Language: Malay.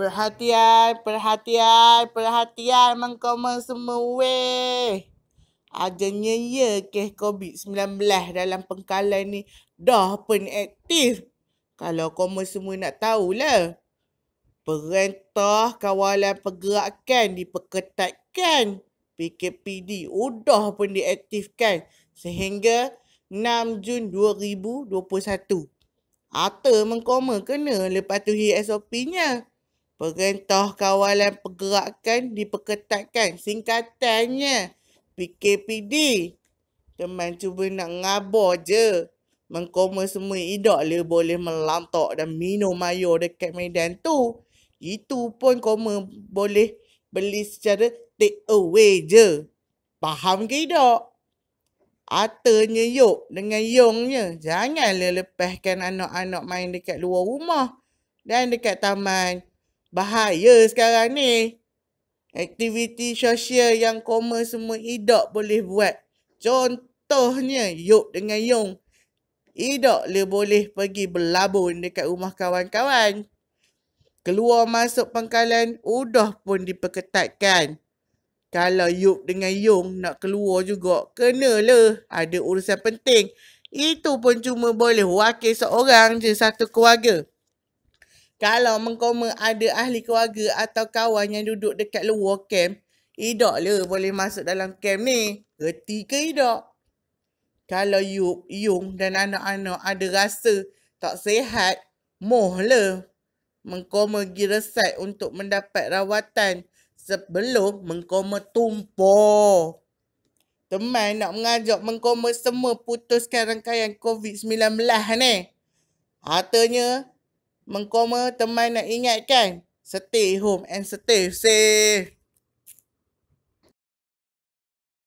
Perhatian, perhatian, perhatian mengkomen semua weh. Adanya ya kes COVID-19 dalam pengkalan ni dah pun aktif. Kalau komen semua nak tahulah. Perintah kawalan pergerakan diperketatkan. PKPD udah pun diaktifkan sehingga 6 Jun 2021. Atau mengkoma kena lepas tu SOP-nya. Perintah kawalan pergerakan diperketatkan. Singkatannya, PKPD. Teman cuba nak ngabar je. Mengkoma semua idak dia boleh melantok dan minum mayo dekat medan tu. Itu pun koma boleh beli secara take away je. Faham ke idak? Atanya yuk dengan yongnya. Janganlah lepaskan anak-anak main dekat luar rumah dan dekat taman. Bahaya sekarang ni. Aktiviti sosial yang komen semua idak boleh buat. Contohnya, Yop dengan Yong. Idak le boleh pergi berlabun dekat rumah kawan-kawan. Keluar masuk pangkalan, udah pun diperketatkan. Kalau Yop dengan Yong nak keluar juga, kena le ada urusan penting. Itu pun cuma boleh wakil seorang je satu keluarga. Kalau mengkoma ada ahli keluarga atau kawan yang duduk dekat luar kem, idak le boleh masuk dalam kem ni. Reti ke idak? Kalau Yuk, Yung dan anak-anak ada rasa tak sihat, moh le. Mengkoma giresat untuk mendapat rawatan sebelum mengkoma tumpah. Teman nak mengajak mengkoma semua putuskan rangkaian COVID-19 ni. Hatanya, mengkoma teman nak ingatkan. Stay home and stay safe.